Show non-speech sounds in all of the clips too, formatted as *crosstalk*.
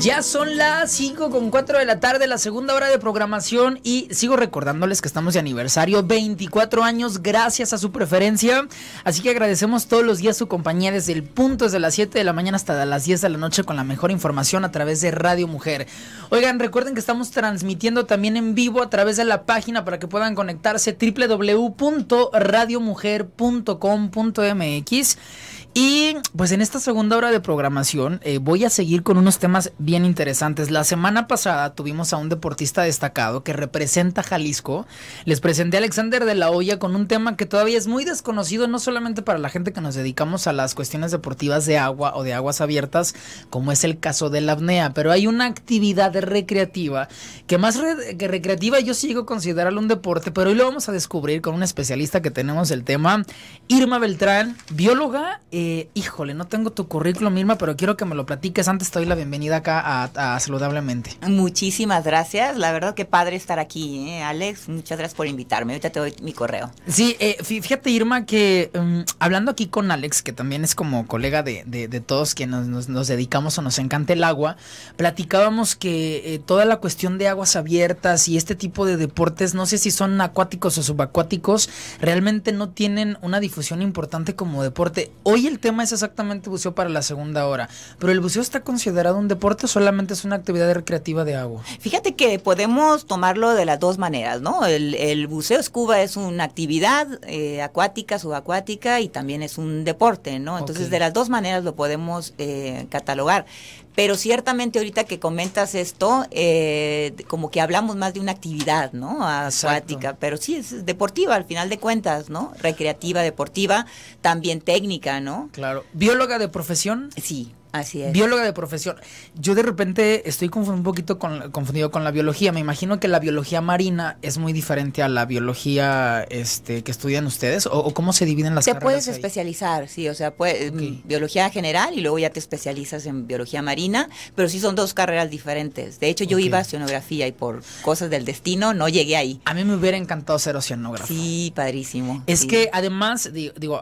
Ya son las cinco con cuatro de la tarde, la segunda hora de programación y sigo recordándoles que estamos de aniversario, 24 años gracias a su preferencia, así que agradecemos todos los días su compañía desde el punto, desde las 7 de la mañana hasta las 10 de la noche con la mejor información a través de Radio Mujer. Oigan, recuerden que estamos transmitiendo también en vivo a través de la página para que puedan conectarse www.radiomujer.com.mx y pues en esta segunda hora de programación eh, voy a seguir con unos temas bien interesantes. La semana pasada tuvimos a un deportista destacado que representa Jalisco. Les presenté a Alexander de la Hoya con un tema que todavía es muy desconocido, no solamente para la gente que nos dedicamos a las cuestiones deportivas de agua o de aguas abiertas, como es el caso de la apnea, pero hay una actividad recreativa que más que recreativa yo sigo considerando un deporte, pero hoy lo vamos a descubrir con un especialista que tenemos el tema, Irma Beltrán, bióloga. Eh, híjole, no tengo tu currículum, Irma, pero quiero que me lo platiques. Antes te doy la bienvenida acá a, Saludablemente. Muchísimas gracias. La verdad que padre estar aquí, ¿eh? Alex. Muchas gracias por invitarme. Ahorita te doy mi correo. Sí, eh, fíjate, Irma, que mm, hablando aquí con Alex, que también es como colega de, todos quienes nos, dedicamos o nos encanta el agua, platicábamos que eh, toda la cuestión de aguas abiertas y este tipo de deportes, no sé si son acuáticos o subacuáticos, realmente no tienen una difusión importante como deporte. Hoy el tema es exactamente buceo para la segunda hora, pero el buceo está considerado un deporte o solamente es una actividad recreativa de agua. Fíjate que podemos tomarlo de las dos maneras, ¿no? El, el buceo escuba es una actividad eh, acuática, subacuática y también es un deporte, ¿no? Entonces de las dos maneras lo podemos eh, catalogar. Pero ciertamente ahorita que comentas esto, eh, como que hablamos más de una actividad, ¿no? Acuática, pero sí, es deportiva al final de cuentas, ¿no? Recreativa, deportiva, también técnica, ¿no? Claro. ¿Bióloga de profesión? Sí. Así es. Bióloga de profesión. Yo de repente estoy un poquito confundido con la biología. Me imagino que la biología marina es muy diferente a la biología este, que estudian ustedes. ¿O, cómo se dividen las carreras? Te puedes especializar, sí. O sea, mm, biología general y luego ya te especializas en biología marina. Pero sí son dos carreras diferentes. De hecho, yo iba a oceanografía y por cosas del destino no llegué ahí. A mí me hubiera encantado ser oceanógrafo. Sí, padrísimo. Es que además, digo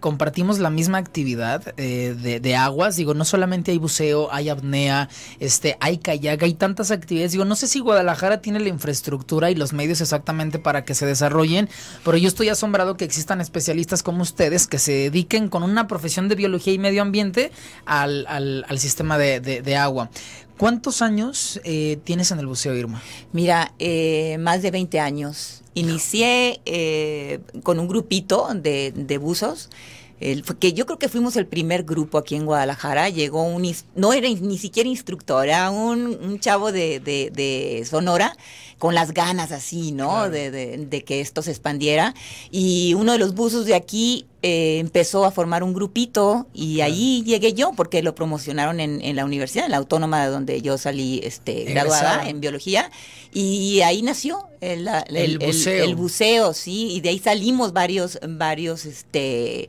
compartimos la misma actividad eh, de, aguas. Digo, no solamente hay buceo, hay apnea, este, hay kayak, hay tantas actividades. Digo, no sé si Guadalajara tiene la infraestructura y los medios exactamente para que se desarrollen, pero yo estoy asombrado que existan especialistas como ustedes que se dediquen con una profesión de biología y medio ambiente al, al, sistema de, de agua. ¿Cuántos años eh, tienes en el buceo, Irma? Mira, eh, más de 20 años. Inicié eh, con un grupito de, de buzos. que yo creo que fuimos el primer grupo aquí en Guadalajara, llegó un, no era ni siquiera instructora, un, un chavo de, Sonora con las ganas así, ¿no? De, que esto se expandiera. Y uno de los buzos de aquí eh, empezó a formar un grupito y ahí llegué yo porque lo promocionaron en, la universidad, en la autónoma donde yo salí este, graduada en biología. Y ahí nació el, buceo. el, buceo. sí. Y de ahí salimos varios, varios, este...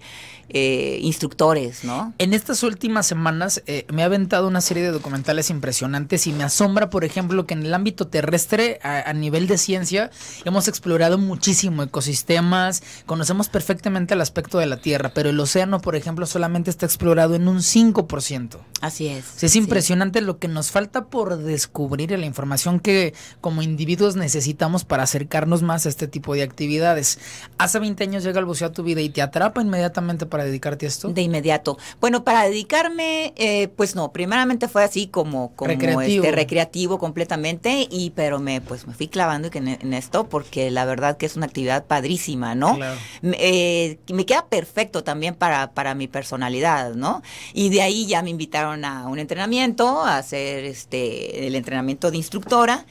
Eh, instructores, ¿no? En estas últimas semanas eh, me ha aventado una serie de documentales impresionantes y me asombra, por ejemplo, que en el ámbito terrestre a, nivel de ciencia, hemos explorado muchísimo ecosistemas, conocemos perfectamente el aspecto de la Tierra, pero el océano, por ejemplo, solamente está explorado en un 5%. Así es. es impresionante lo que nos falta por descubrir y la información que como individuos necesitamos para acercarnos más a este tipo de actividades. Hace 20 años llega el buceo a tu vida y te atrapa inmediatamente para dedicarte a esto. De inmediato. Bueno, para dedicarme, eh, pues no, primeramente fue así como, recreativo. Este, recreativo completamente, y pero me pues me fui clavando en, esto porque la verdad que es una actividad padrísima, ¿no? Claro. Eh, me queda perfecto también para, para mi personalidad, ¿no? Y de ahí ya me invitaron a un entrenamiento, a hacer este, el entrenamiento de instructora.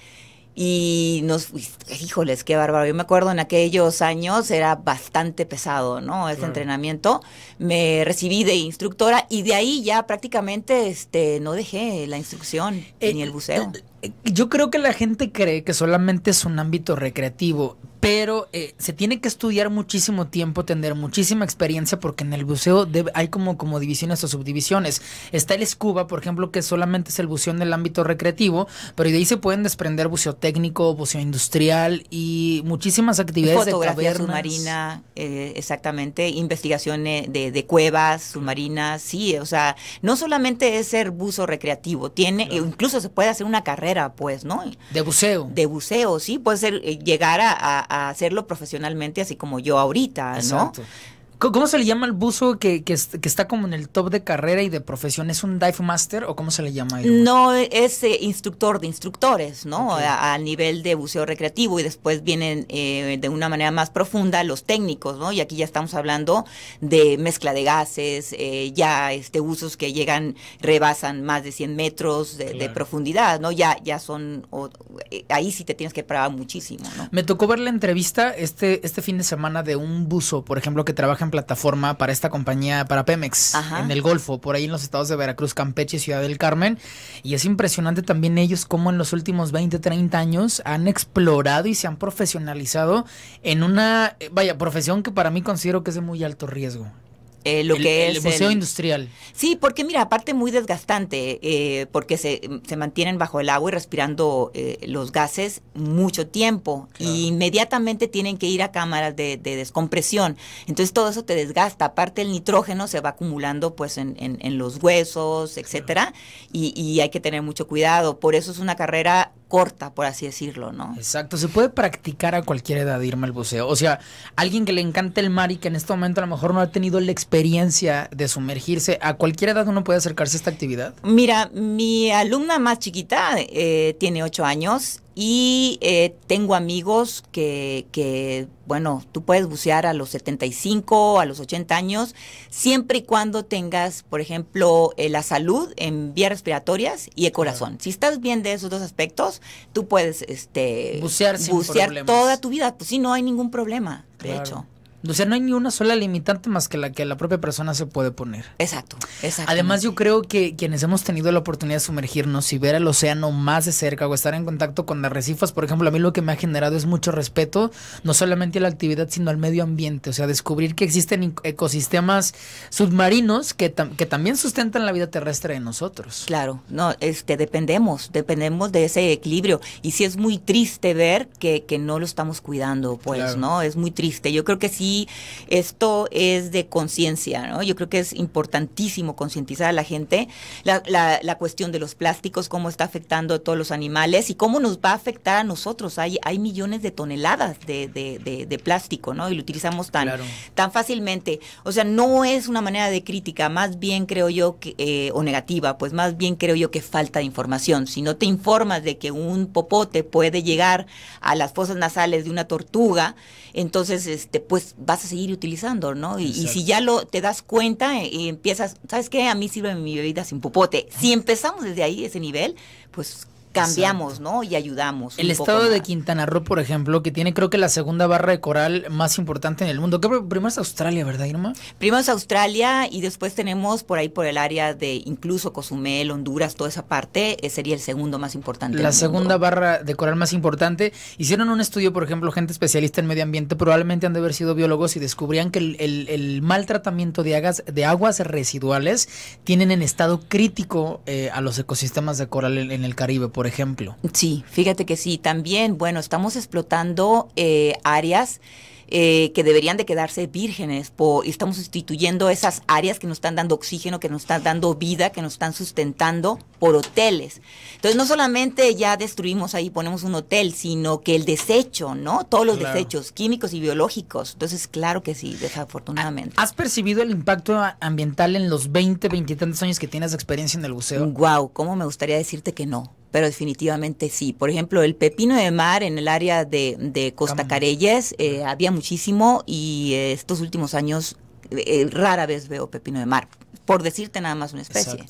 Y nos, híjoles, qué bárbaro. Yo me acuerdo en aquellos años era bastante pesado, ¿no? Ese entrenamiento. Me recibí de instructora y de ahí ya prácticamente este, no dejé la instrucción eh, ni el buceo. Eh, yo creo que la gente cree que solamente es un ámbito recreativo, pero eh, se tiene que estudiar muchísimo tiempo, tener muchísima experiencia, porque en el buceo hay como, como divisiones o subdivisiones. Está el scuba, por ejemplo, que solamente es el buceo en el ámbito recreativo, pero de ahí se pueden desprender buceo técnico, buceo industrial y muchísimas actividades de Fotografía submarina, eh, exactamente, investigaciones eh, de, de, cuevas submarinas, sí, o sea, no solamente es ser buzo recreativo, tiene, incluso se puede hacer una carrera, pues, ¿no? De buceo. De buceo, sí, puede ser llegar a hacerlo profesionalmente, así como yo ahorita, ¿no? ¿Cómo se le llama al buzo que, está como en el top de carrera y de profesión? ¿Es un dive master o cómo se le llama? No, es eh, instructor de instructores, ¿no? A, nivel de buceo recreativo y después vienen eh, de una manera más profunda los técnicos, ¿no? Y aquí ya estamos hablando de mezcla de gases, eh, ya este buzos que llegan, rebasan más de 100 metros de, profundidad, ¿no? Ya, ya son, ahí sí te tienes que parar muchísimo, ¿no? Me tocó ver la entrevista este, este fin de semana de un buzo, por ejemplo, que trabaja plataforma para esta compañía, para Pemex, en el Golfo, por ahí en los estados de Veracruz, Campeche, Ciudad del Carmen. Y es impresionante también ellos cómo en los últimos 20, 30 años han explorado y se han profesionalizado en una, eh, vaya, profesión que para mí considero que es de muy alto riesgo. Eh, el, que industrial. Sí, porque mira, aparte muy desgastante, eh, porque se, mantienen bajo el agua y respirando eh, los gases mucho tiempo. Y inmediatamente tienen que ir a cámaras de, descompresión. Entonces todo eso te desgasta. Aparte el nitrógeno se va acumulando pues en, en, los huesos, etcétera. Y, y hay que tener mucho cuidado. Por eso es una carrera corta, por así decirlo, ¿no? Exacto, se puede practicar a cualquier edad irme al buceo. O sea, alguien que le encanta el mar y que en este momento a lo mejor no ha tenido la experiencia de sumergirse, ¿a cualquier edad uno puede acercarse a esta actividad? Mira, mi alumna más chiquita eh, tiene ocho años y eh, tengo amigos que, que, bueno, tú puedes bucear a los 75, a los 80 años, siempre y cuando tengas, por ejemplo, eh, la salud en vías respiratorias y el corazón. Si estás bien de esos dos aspectos, tú puedes este, bucear, bucear toda tu vida. Pues sí, no hay ningún problema, de hecho. O sea, no hay ni una sola limitante más que la que la propia persona se puede poner. Exacto, exacto. Además, yo creo que quienes hemos tenido la oportunidad de sumergirnos y ver el océano más de cerca o estar en contacto con arrecifes, por ejemplo, a mí lo que me ha generado es mucho respeto, no solamente a la actividad, sino al medio ambiente. O sea, descubrir que existen ecosistemas submarinos que, que también sustentan la vida terrestre de nosotros. Claro, no, este, dependemos, dependemos de ese equilibrio. Y sí es muy triste ver que, no lo estamos cuidando, pues, ¿no? Es muy triste. Yo creo que sí esto es de conciencia, ¿no? Yo creo que es importantísimo concientizar a la gente la, la, cuestión de los plásticos, cómo está afectando a todos los animales y cómo nos va a afectar a nosotros. Hay, hay millones de toneladas de, de, plástico, ¿no? Y lo utilizamos tan, tan fácilmente. O sea, no es una manera de crítica, más bien creo yo, que, eh, o negativa, pues más bien creo yo que falta de información. Si no te informas de que un popote puede llegar a las fosas nasales de una tortuga, entonces, este, pues vas a seguir utilizando, ¿no? Y, si ya lo te das cuenta eh, y empiezas, ¿sabes qué? A mí sirve mi bebida sin popote. Si empezamos desde ahí, ese nivel, pues cambiamos, ¿no? Y ayudamos. El estado de Quintana Roo, por ejemplo, que tiene creo que la segunda barra de coral más importante en el mundo. primero es Australia, ¿verdad, Irma? Primero es Australia y después tenemos por ahí por el área de incluso Cozumel, Honduras, toda esa parte, eh, sería el segundo más importante. La segunda barra de coral más importante. Hicieron un estudio, por ejemplo, gente especialista en medio ambiente, probablemente han de haber sido biólogos y descubrían que el, el, mal tratamiento de, de aguas residuales tienen en estado crítico eh, a los ecosistemas de coral en, el Caribe, por ejemplo. Sí, fíjate que sí, también, bueno, estamos explotando eh, áreas. Eh, que deberían de quedarse vírgenes, y estamos sustituyendo esas áreas que nos están dando oxígeno, que nos están dando vida, que nos están sustentando por hoteles. Entonces no solamente ya destruimos ahí, ponemos un hotel, sino que el desecho, ¿no? Todos los desechos químicos y biológicos. Entonces claro que sí, desafortunadamente. ¿Has percibido el impacto ambiental en los 20, 20 años que tienes de experiencia en el buceo? Wow, ¿cómo me gustaría decirte que no? pero definitivamente sí. Por ejemplo, el pepino de mar en el área de, de Costa Careyes eh, había muchísimo y eh, estos últimos años eh, rara vez veo pepino de mar. Por decirte nada más una especie.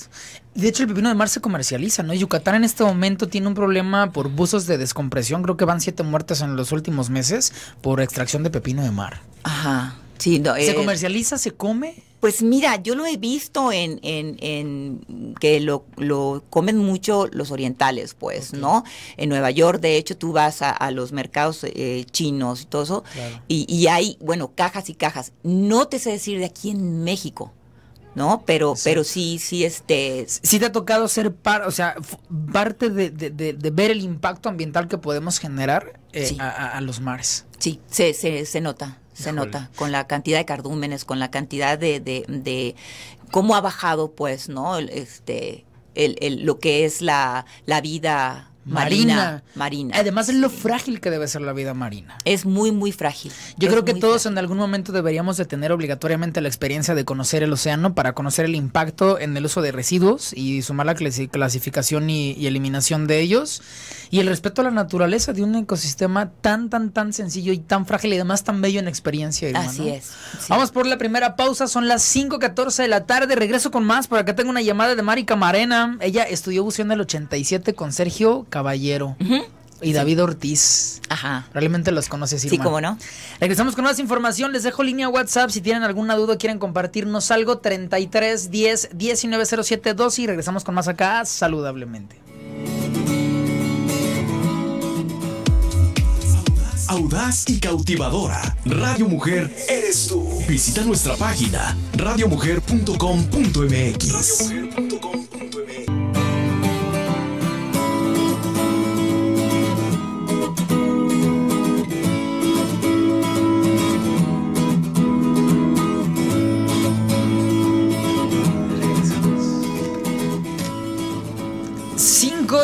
De hecho, el pepino de mar se comercializa, ¿no? Yucatán en este momento tiene un problema por buzos de descompresión. Creo que van siete muertes en los últimos meses por extracción de pepino de mar. Ajá. ¿Se comercializa? ¿Se come? Pues mira, yo lo he visto en, que lo, comen mucho los orientales, pues, ¿no? En Nueva York, de hecho, tú vas a, los mercados eh, chinos y todo eso, y, hay, bueno, cajas y cajas. No te sé decir de aquí en México. ¿no? Pero, sí. pero sí, sí, este. Sí te ha tocado ser o sea, parte de, ver el impacto ambiental que podemos generar eh, a, los mares. Sí, se, se nota, se nota, con la cantidad de cardúmenes, con la cantidad de, de, cómo ha bajado, pues, ¿no? Este, el, lo que es la, vida marina. Marina. Además, es lo frágil que debe ser la vida marina. Es muy, muy frágil. Yo creo que todos en algún momento deberíamos de tener obligatoriamente la experiencia de conocer el océano para conocer el impacto en el uso de residuos y sumar la clasificación y eliminación de ellos y el respeto a la naturaleza de un ecosistema tan, tan, tan sencillo y tan frágil y además tan bello en experiencia. Así es. Vamos por la primera pausa, son las 5.14 de la tarde, regreso con más, por acá tengo una llamada de Mari Camarena, ella estudió buceo en el 87 con Sergio Caballero. Y David Ortiz. Ajá. Realmente los conoces, Irma. Sí, cómo no. Regresamos con más información. Les dejo línea WhatsApp. Si tienen alguna duda, o quieren compartirnos algo, 33 10 1907 2 y regresamos con más acá saludablemente. audaz y cautivadora. Radio Mujer eres tú. Visita nuestra página radiomujer.com.mx.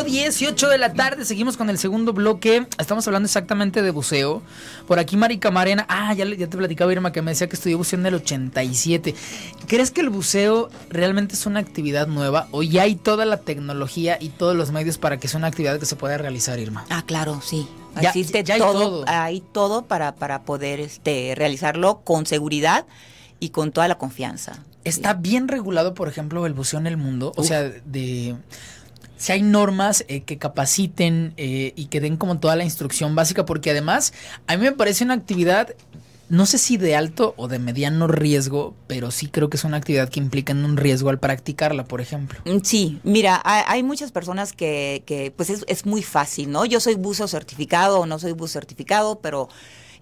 18 de la tarde, seguimos con el segundo bloque. Estamos hablando exactamente de buceo. Por aquí Marica Marena, ah, ya, te platicaba Irma que me decía que estudió buceo en el 87. ¿Crees que el buceo realmente es una actividad nueva o ya hay toda la tecnología y todos los medios para que sea una actividad que se pueda realizar, Irma? Ah, claro, sí. Ya, Existe hay todo, Hay todo para, para poder este, realizarlo con seguridad y con toda la confianza. Está bien regulado, por ejemplo, el buceo en el mundo. O sea, de si hay normas eh, que capaciten eh, y que den como toda la instrucción básica, porque además a mí me parece una actividad no sé si de alto o de mediano riesgo, pero sí creo que es una actividad que implica un riesgo al practicarla, por ejemplo. Mm, sí, mira, hay, muchas personas que, pues es, es, muy fácil, ¿no? Yo soy buzo certificado o no soy buzo certificado, pero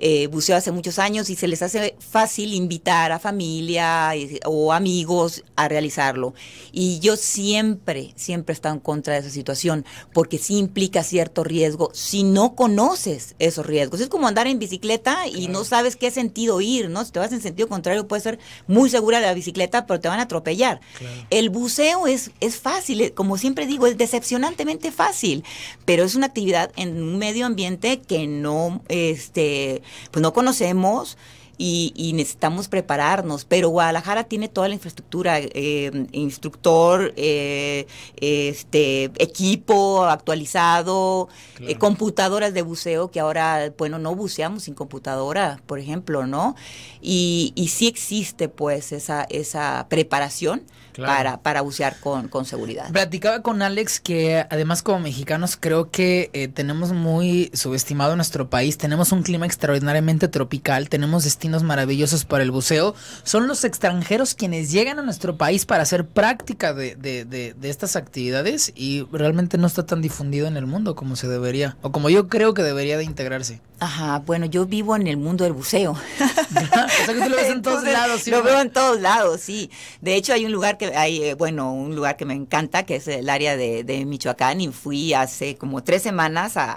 eh, buceo hace muchos años y se les hace fácil invitar a familia eh, o amigos a realizarlo. Y yo siempre, siempre he estado en contra de esa situación, porque sí implica cierto riesgo si no conoces esos riesgos. Es como andar en bicicleta y no sabes qué sentido ir, ¿no? Si te vas en sentido contrario, puedes ser muy segura de la bicicleta, pero te van a atropellar. El buceo es, es fácil, eh, como siempre digo, es decepcionantemente fácil, pero es una actividad en un medio ambiente que no, este, pues no conocemos y, necesitamos prepararnos, pero Guadalajara tiene toda la infraestructura, eh, instructor, eh, este, equipo actualizado, eh, computadoras de buceo, que ahora, bueno, no buceamos sin computadora, por ejemplo, ¿no? Y, y sí existe pues esa, esa preparación. Para, para bucear con, con, seguridad. Platicaba con Alex que además como mexicanos creo que tenemos muy subestimado nuestro país, tenemos un clima extraordinariamente tropical, tenemos destinos maravillosos para el buceo, son los extranjeros quienes llegan a nuestro país para hacer práctica de, de, de, de estas actividades y realmente no está tan difundido en el mundo como se debería, o como yo creo que debería de integrarse. Ajá, bueno, yo vivo en el mundo del buceo. *laughs* o que tú lo ves en lados, sí. Lo veo en todos lados, sí. De hecho, hay un lugar que hay, eh, bueno, un lugar que me encanta, que es el área de, Michoacán, y fui hace como tres semanas a,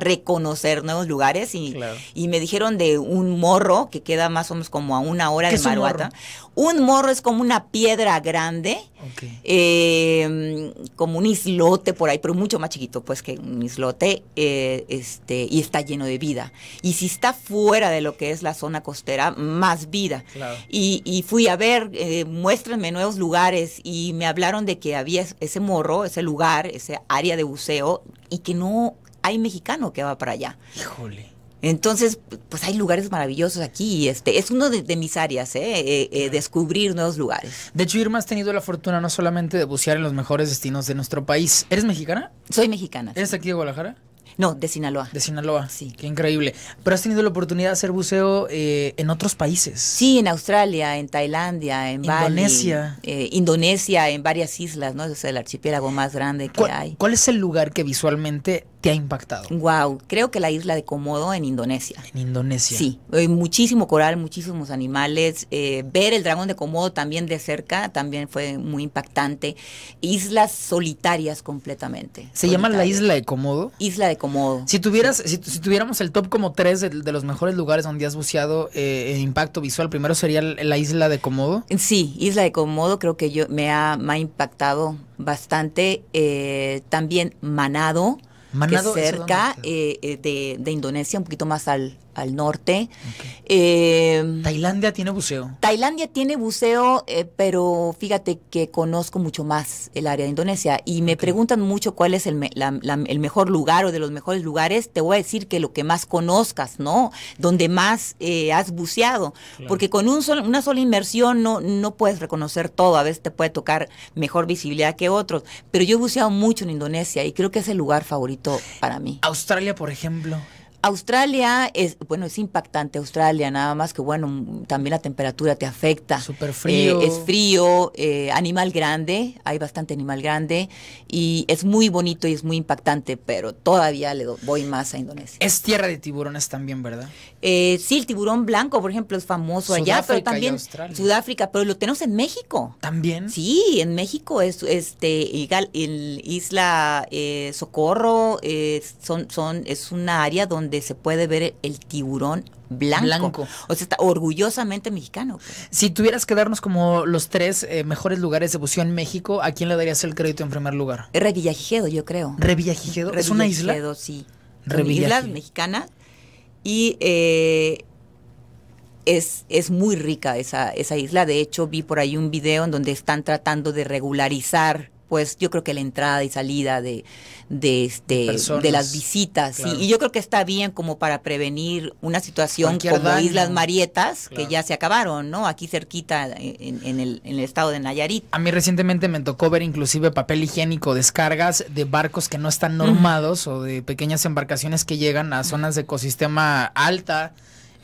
reconocer nuevos lugares y, me dijeron de un morro que queda más o menos como a una hora de Maruata. Un morro? es como una piedra grande, em, como un islote por ahí, pero mucho más chiquito, pues que un islote, eh, este, y está lleno de vida. Y si está fuera de lo que es la zona costera, más vida. Y, fui a ver, eh, muéstrenme nuevos lugares y me hablaron de que había ese morro, ese lugar, ese área de buceo y que no hay mexicano que va para allá. Híjole. Entonces, pues hay lugares maravillosos aquí. Este, es uno de, mis áreas, eh, eh, descubrir nuevos lugares. De hecho, Irma, has tenido la fortuna no solamente de bucear en los mejores destinos de nuestro país. ¿Eres mexicana? Soy mexicana. ¿Eres aquí de Guadalajara? No, de Sinaloa. De Sinaloa, sí. Qué increíble. Pero has tenido la oportunidad de hacer buceo eh, en otros países. Sí, en Australia, en Tailandia, en Indonesia. Eh, Indonesia, en varias islas, ¿no? Es el archipiélago más grande que hay. ¿Cuál es el lugar que visualmente te ha impactado? Wow, creo que la isla de Komodo en Indonesia. En Indonesia. Sí, muchísimo coral, muchísimos animales. Eh, ver el dragón de Komodo también de cerca también fue muy impactante. Islas solitarias completamente. ¿Se llama la isla de Komodo? Isla de Komodo. Si tuvieras, si, tuviéramos el top como tres de, los mejores lugares donde has buceado eh, en impacto visual, primero sería la isla de Komodo. Sí, isla de Komodo creo que yo me ha, impactado bastante. Eh, también Manado más cerca eh, eh, de, de, Indonesia, un poquito más al, al norte. Em, ¿Tailandia tiene buceo? Tailandia tiene buceo, eh, pero fíjate que conozco mucho más el área de Indonesia y me preguntan mucho cuál es el, mejor lugar o de los mejores lugares. Te voy a decir que lo que más conozcas, ¿no? Donde más eh, has buceado. Porque con una sola inmersión no, no puedes reconocer todo. A veces te puede tocar mejor visibilidad que otros. Pero yo he buceado mucho en Indonesia y creo que es el lugar favorito para mí. Australia, por ejemplo. Australia es, bueno, es impactante Australia, nada más que bueno, también la temperatura te afecta. Súper frío. Eh, es frío, eh, animal grande, hay bastante animal grande y es muy bonito y es muy impactante, pero todavía le voy más a Indonesia. Es tierra de tiburones también, ¿verdad? Eh, sí, el tiburón blanco, por ejemplo, es famoso allá, pero también Sudáfrica, pero lo tenemos en México. ¿También? Sí, en México es este el, Isla eh, Socorro, son, son, es una área donde se puede ver el tiburón blanco. O sea, está orgullosamente mexicano. Pues. Si tuvieras que darnos como los tres eh, mejores lugares de buceo en México, ¿a quién le darías el crédito en primer lugar? Eh, Revillagigedo, yo creo. ¿Revillagigedo? ¿Es una isla? Revillagigedo, sí. mexicana Y eh, es, es, muy rica esa, esa isla. De hecho, vi por ahí un video en donde están tratando de regularizar pues yo creo que la entrada y salida de, de, este, de las visitas. Y yo creo que está bien como para prevenir una situación como Islas Marietas, que ya se acabaron, ¿no? Aquí cerquita en, el, estado de Nayarit. A mí recientemente me tocó ver inclusive papel higiénico, descargas de barcos que no están normados o de pequeñas embarcaciones que llegan a zonas de ecosistema alta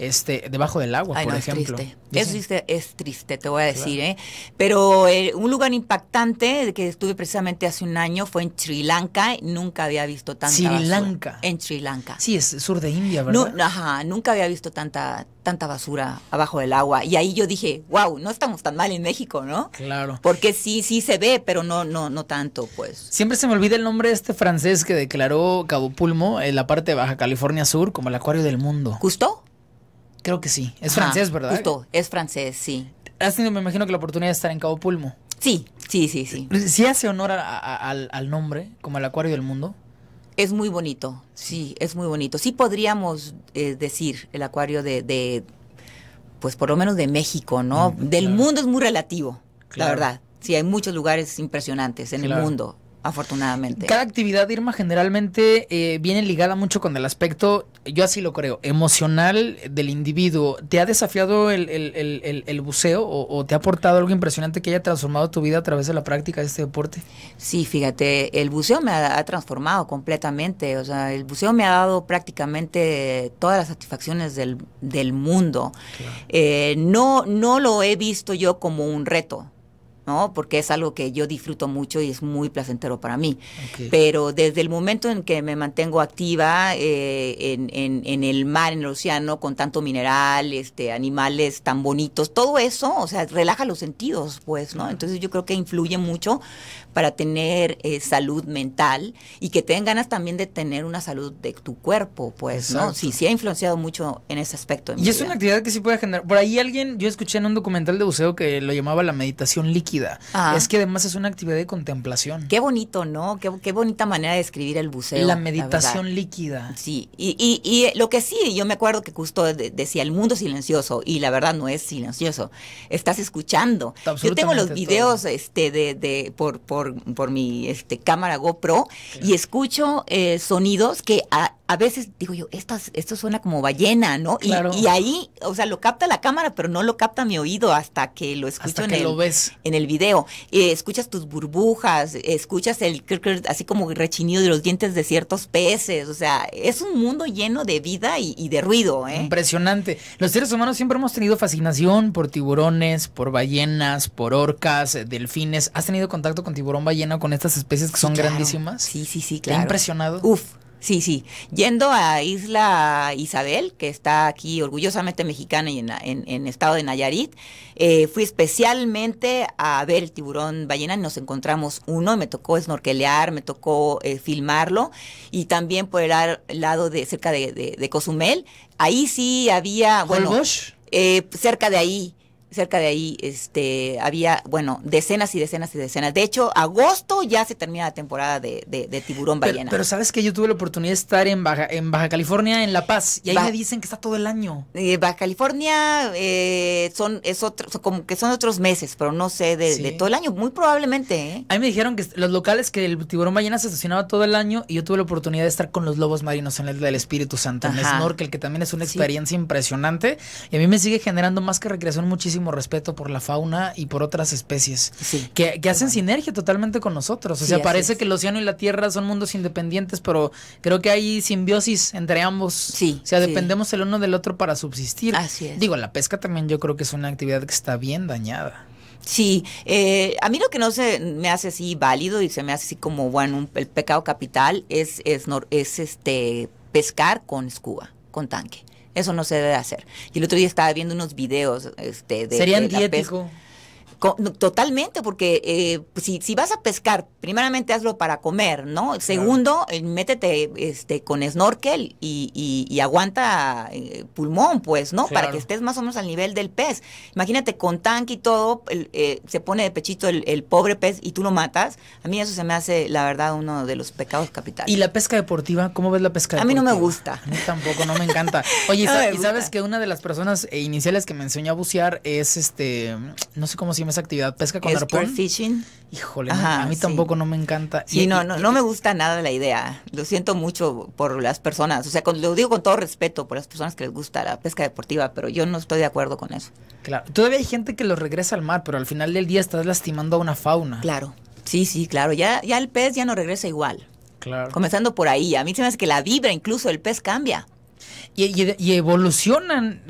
este, debajo del agua, por ejemplo. Es triste. Es, triste. te voy a decir, ¿eh? Pero eh, un lugar impactante que estuve precisamente hace un año fue en Sri Lanka. Nunca había visto tanta. Sri Lanka. En Sri Lanka. Sí, es sur de India, ¿verdad? ajá, nunca había visto tanta tanta basura abajo del agua. Y ahí yo dije, wow, no estamos tan mal en México, ¿no? Claro. Porque sí, sí se ve, pero no, no, no tanto, pues. Siempre se me olvida el nombre de este francés que declaró Cabo Pulmo en la parte de Baja California Sur como el acuario del mundo. ¿Justo? Creo que sí. Es francés, ¿verdad? Justo, es francés, sí. Has tenido, me imagino, que la oportunidad de estar en Cabo Pulmo. Sí, sí, sí, sí. ¿Sí hace honor al, nombre, como el acuario del mundo? Es muy bonito, sí, es muy bonito. Sí podríamos eh, decir el acuario de, de, pues por lo menos de México, ¿no? Mm, del mundo es muy relativo, la verdad. Sí, hay muchos lugares impresionantes en el mundo afortunadamente. Cada actividad, Irma, generalmente eh, viene ligada mucho con el aspecto, yo así lo creo, emocional del individuo. ¿Te ha desafiado el, buceo o, te ha aportado algo impresionante que haya transformado tu vida a través de la práctica de este deporte? Sí, fíjate, el buceo me ha, transformado completamente. O sea, el buceo me ha dado prácticamente todas las satisfacciones del, mundo. Eh, no, no lo he visto yo como un reto ¿no? Porque es algo que yo disfruto mucho y es muy placentero para mí. Pero desde el momento en que me mantengo activa eh, en, el mar, en el océano, con tanto mineral, este, animales tan bonitos, todo eso, o sea, relaja los sentidos, pues, ¿no? Entonces yo creo que influye mucho para tener eh, salud mental y que tengan ganas también de tener una salud de tu cuerpo, pues, ¿no? Sí, sí ha influenciado mucho en ese aspecto. y es una actividad que sí puede generar. Por ahí alguien, yo escuché en un documental de buceo que lo llamaba la meditación líquida. Es que además es una actividad de contemplación. Qué bonito, ¿no? Qué, bonita manera de escribir el buceo. La meditación líquida. Sí, y, y, y, lo que sí, yo me acuerdo que justo decía el mundo silencioso, y la verdad no es silencioso, estás escuchando. Yo tengo los videos este, de, de, por, por, por mi este, cámara GoPro y escucho eh, sonidos que... Ah, a veces digo yo, esto, esto suena como ballena, ¿no? Y, ahí, o sea, lo capta la cámara, pero no lo capta mi oído hasta que lo escucho hasta en, que lo ves. en el video. escuchas tus burbujas, escuchas el así como rechinido de los dientes de ciertos peces, o sea, es un mundo lleno de vida y, de ruido. ¿eh? Impresionante. Los seres humanos siempre hemos tenido fascinación por tiburones, por ballenas, por orcas, eh, delfines. ¿Has tenido contacto con tiburón ballena, o con estas especies que son grandísimas? Sí, sí, sí, claro. ¿Te impresionado? Uf, Sí, sí. Yendo a Isla Isabel, que está aquí orgullosamente mexicana y en, estado de Nayarit, eh, fui especialmente a ver el tiburón ballena y nos encontramos uno. Me tocó snorkelear, me tocó eh, filmarlo y también por el lado de cerca de, Cozumel. Ahí sí había, bueno, eh, cerca de ahí cerca de ahí este había, bueno, decenas y decenas y decenas. De hecho, agosto ya se termina la temporada de, de, tiburón ballena. Pero, sabes que yo tuve la oportunidad de estar en Baja, en Baja California, en La Paz, y ahí me dicen que está todo el año. Eh, Baja California eh, son, es otro, como que son otros meses, pero no sé, de, de todo el año, muy probablemente. ¿eh? A mí me dijeron que los locales que el tiburón ballena se estacionaba todo el año y yo tuve la oportunidad de estar con los lobos marinos en el del Espíritu Santo, en el snorkel, que también es una experiencia impresionante, y a mí me sigue generando más que recreación muchísimo respeto por la fauna y por otras especies que, hacen sinergia totalmente con nosotros. O sea, parece que el océano y la tierra son mundos independientes, pero creo que hay simbiosis entre ambos. O sea, dependemos el uno del otro para subsistir. Así Digo, la pesca también yo creo que es una actividad que está bien dañada. Sí, eh, a mí lo que no se me hace así válido y se me hace así como bueno el pecado capital es es, es este pescar con escuba, con tanque. Eso no se debe hacer. Y el otro día estaba viendo unos videos este, de... serían Totalmente, porque eh, pues, si, si, vas a pescar, primeramente hazlo para comer, ¿no? Segundo, eh, métete este, con snorkel y, y, aguanta eh, pulmón, pues, ¿no? Para que estés más o menos al nivel del pez. Imagínate, con tanque y todo, se pone de pechito el, pobre pez y tú lo matas. A mí eso se me hace, la verdad, uno de los pecados capitales. ¿Y la pesca deportiva? ¿Cómo ves la pesca A mí no me gusta. A mí tampoco, no me encanta. Oye, *laughs* y, sabes que una de las personas iniciales que me enseñó a bucear es, este, no sé cómo se llama esa actividad, pesca con Sport arpón. fishing. Híjole, a mí tampoco no me encanta. Sí, y, no, no, no me gusta nada la idea. Lo siento mucho por las personas, o sea, lo digo con todo respeto por las personas que les gusta la pesca deportiva, pero yo no estoy de acuerdo con eso. Claro, todavía hay gente que lo regresa al mar, pero al final del día estás lastimando a una fauna. Claro. Sí, sí, claro, ya ya el pez ya no regresa igual. Claro. Comenzando por ahí, a mí se me hace que la vibra incluso el pez cambia. Y, evolucionan.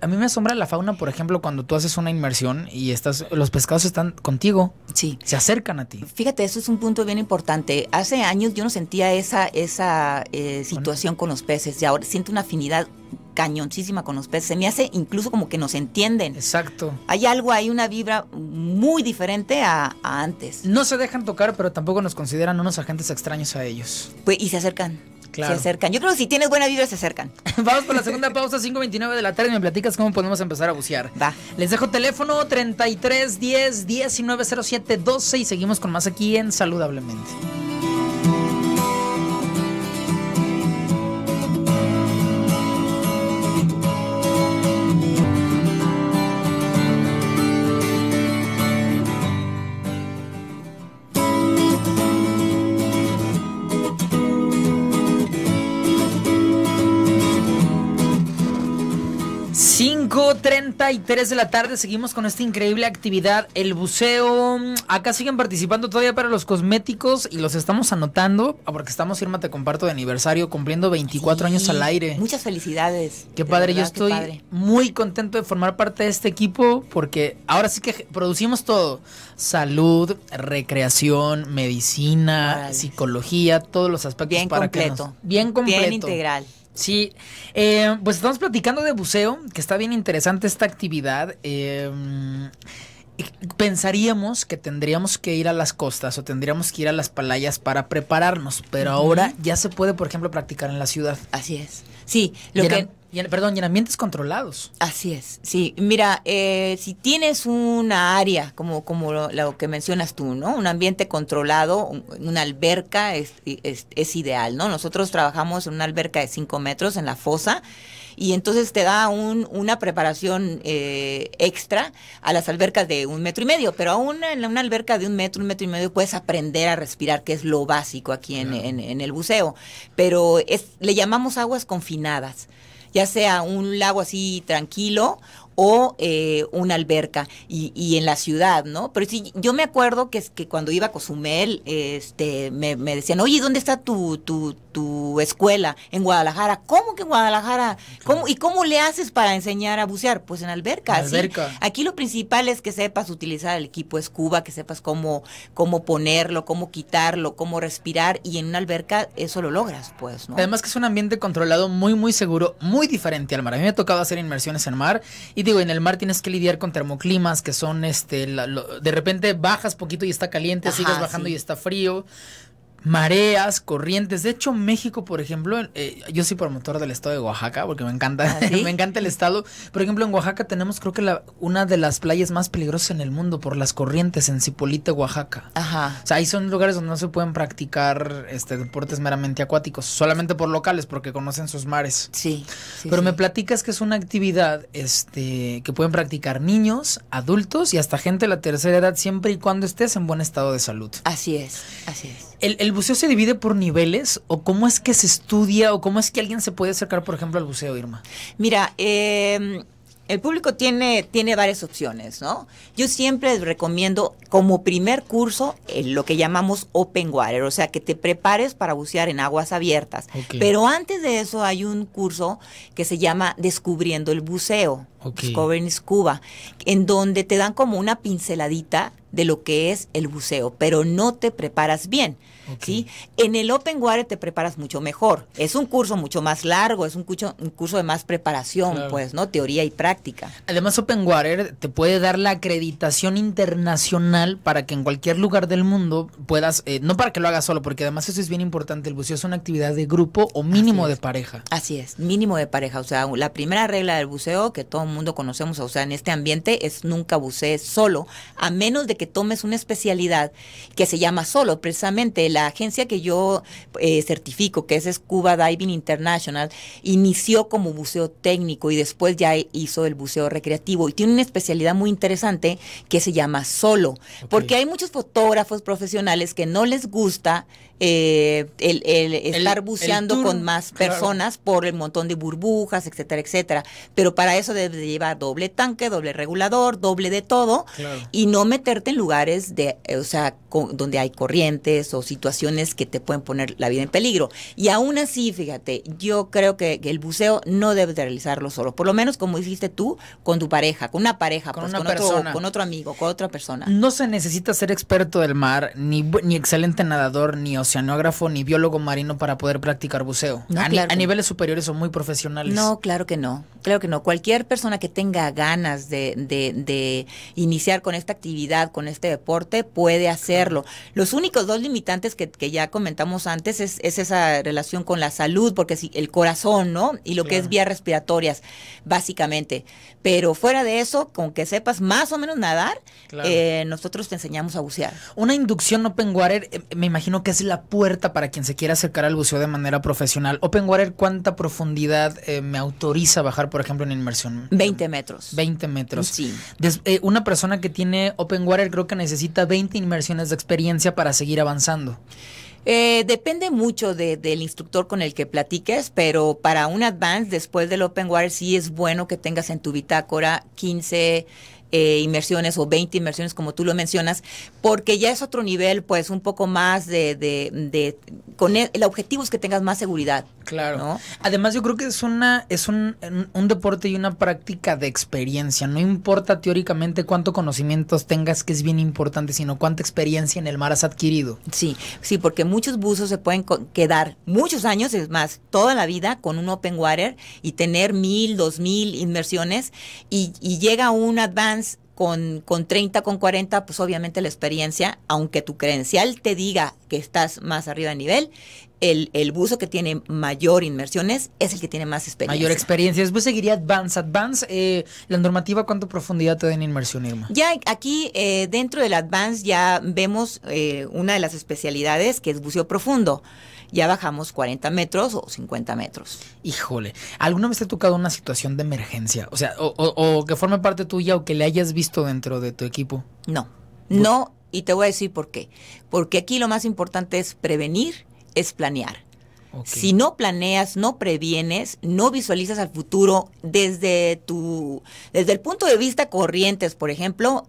a mí me asombra la fauna, por ejemplo, cuando tú haces una inmersión y estás, los pescados están contigo. Sí. Se acercan a ti. Fíjate, eso es un punto bien importante. Hace años yo no sentía esa, esa eh, situación con los peces y ahora siento una afinidad cañoncísima con los peces. Se me hace incluso como que nos entienden. Exacto. Hay algo, hay una vibra muy diferente a, a antes. No se dejan tocar, pero tampoco nos consideran unos agentes extraños a ellos. Pues, y se acercan. Se acercan. Yo creo que si tienes buena vida se acercan. *laughs* Vamos por la segunda pausa, 5.29 de la tarde. Y me platicas cómo podemos empezar a bucear. Les dejo teléfono 33 1907 12 y seguimos con más aquí en Saludablemente. 33 de la tarde seguimos con esta increíble actividad, el buceo. Acá siguen participando todavía para los cosméticos y los estamos anotando ah, porque estamos, Irma, te comparto de aniversario, cumpliendo 24 años al aire. Muchas felicidades. Qué padre, yo estoy muy contento de formar parte de este equipo porque ahora sí que producimos todo. Salud, recreación, medicina, psicología, todos los aspectos. Bien para Que bien completo. Bien integral. Sí, eh, pues estamos platicando de buceo, que está bien interesante esta actividad. Eh, pensaríamos que tendríamos que ir a las costas o tendríamos que ir a las palayas para prepararnos, pero ahora ya se puede, por ejemplo, practicar en la ciudad. Así es. Sí, lo que... perdón, y en ambientes controlados. Así es, sí. Mira, eh, si tienes una área, como, como lo, que mencionas tú, ¿no? Un ambiente controlado, una alberca es, ideal, ¿no? Nosotros trabajamos en una alberca de 5 metros en la fosa y entonces te da una preparación eh, extra a las albercas de un metro y medio, pero aún en una alberca de un metro, un metro y medio puedes aprender a respirar, que es lo básico aquí en, el buceo, pero le llamamos aguas confinadas ya sea un lago así tranquilo o eh, una alberca y, en la ciudad, ¿no? Pero sí, yo me acuerdo que, que cuando iba a Cozumel, este, me, decían, oye, ¿dónde está tu, tu, escuela? En Guadalajara. ¿Cómo que en Guadalajara? ¿Cómo, ¿Y cómo le haces para enseñar a bucear? Pues en alberca. alberca. Aquí lo principal es que sepas utilizar el equipo escuba, que sepas cómo, cómo ponerlo, cómo quitarlo, cómo respirar y en una alberca eso lo logras, pues, ¿no? Además que es un ambiente controlado muy, muy seguro, muy diferente al mar. A mí me ha tocado hacer inmersiones en mar y en el mar tienes que lidiar con termoclimas que son, este, de repente bajas poquito y está caliente, sigues bajando y está frío mareas, corrientes. De hecho, México, por ejemplo, eh, yo soy promotor del estado de Oaxaca porque me encanta, ¿Ah, *laughs* me encanta el estado. Por ejemplo, en Oaxaca tenemos creo que la, una de las playas más peligrosas en el mundo por las corrientes en Cipolite, Oaxaca. Ajá. O sea, ahí son lugares donde no se pueden practicar este deportes meramente acuáticos, solamente por locales porque conocen sus mares. Sí. Pero me platicas que es una actividad este que pueden practicar niños, adultos y hasta gente de la tercera edad siempre y cuando estés en buen estado de salud. Así es, así es. ¿El, buceo se divide por niveles o cómo es que se estudia o cómo es que alguien se puede acercar, por ejemplo, al buceo, Irma? Mira, em, el público tiene, tiene varias opciones, ¿no? Yo siempre recomiendo como primer curso eh, lo que llamamos open water, o sea, que te prepares para bucear en aguas abiertas. Pero antes de eso hay un curso que se llama Descubriendo el Buceo, Discovering Scuba, en donde te dan como una pinceladita de lo que es el buceo, pero no te preparas bien. En el Open Water te preparas mucho mejor. Es un curso mucho más largo, es un curso, de más preparación, pues, ¿no? Teoría y práctica. Además, Open Water te puede dar la acreditación internacional para que en cualquier lugar del mundo puedas, eh, no para que lo hagas solo, porque además eso es bien importante, el buceo es una actividad de grupo o mínimo de pareja. Así es, mínimo de pareja. O sea, la primera regla del buceo que todo el mundo conocemos, o sea, en este ambiente es nunca bucees solo, a menos de que tomes una especialidad que se llama solo, precisamente la la agencia que yo eh, certifico, que es Scuba Diving International, inició como buceo técnico y después ya hizo el buceo recreativo y tiene una especialidad muy interesante que se llama solo, porque hay muchos fotógrafos profesionales que no les gusta eh, el, el, estar buceando con más personas por el montón de burbujas, etcétera, etcétera. Pero para eso debes llevar doble tanque, doble regulador, doble de todo y no meterte en lugares de, eh, o sea, donde hay corrientes o situaciones que te pueden poner la vida en peligro. Y aún así, fíjate, yo creo que, el buceo no debes de realizarlo solo, por lo menos como hiciste tú con tu pareja, con una pareja, con, pues, persona. Otro, con otro amigo, con otra persona. No se necesita ser experto del mar, ni, ni excelente nadador, ni oceano oceanógrafo ni biólogo marino para poder practicar buceo. a, niveles superiores son muy profesionales. No, claro que no. Claro que no. Cualquier persona que tenga ganas de, de, iniciar con esta actividad, con este deporte, puede hacerlo. Los únicos dos limitantes que, ya comentamos antes es, esa relación con la salud, porque si el corazón, ¿no? Y lo que es vías respiratorias, básicamente. Pero fuera de eso, con que sepas más o menos nadar, eh, nosotros te enseñamos a bucear. Una inducción open water, eh, me imagino que es la puerta para quien se quiera acercar al buceo de manera profesional. Open Water, ¿cuánta profundidad eh, me autoriza bajar, por ejemplo, en inmersión? 20 metros. 20 metros. Sí. Eh, una persona que tiene Open Water creo que necesita 20 inmersiones de experiencia para seguir avanzando. Eh, depende mucho del instructor con el que platiques, pero para un advance después del Open Water sí es bueno que tengas en tu bitácora 15 eh, inmersiones o 20 inmersiones, como tú lo mencionas, porque ya es otro nivel, pues un poco más de. de, con el, objetivo es que tengas más seguridad. Claro. Además, yo creo que es, una, es un, un deporte y una práctica de experiencia. No importa teóricamente cuánto conocimientos tengas, que es bien importante, sino cuánta experiencia en el mar has adquirido. Sí, sí, porque muchos buzos se pueden quedar muchos años, es más, toda la vida con un open water y tener mil, dos mil inmersiones y, y llega un advance con, con 30, con 40, pues obviamente la experiencia, aunque tu credencial te diga que estás más arriba de nivel, el, buzo que tiene mayor inmersiones es el que tiene más experiencia. Mayor experiencia. Después seguiría Advance. Advance, eh, la normativa, ¿cuánto profundidad te da en inmersión, Irma? Ya aquí, eh, dentro del Advance, ya vemos eh, una de las especialidades que es buceo profundo. Ya bajamos 40 metros o 50 metros. Híjole, ¿alguna vez te ha tocado una situación de emergencia? O sea, o, o que forme parte tuya o que le hayas visto dentro de tu equipo. No, no, y te voy a decir por qué. Porque aquí lo más importante es prevenir es planear. Si no planeas, no previenes, no visualizas al futuro desde tu desde el punto de vista corrientes, por ejemplo,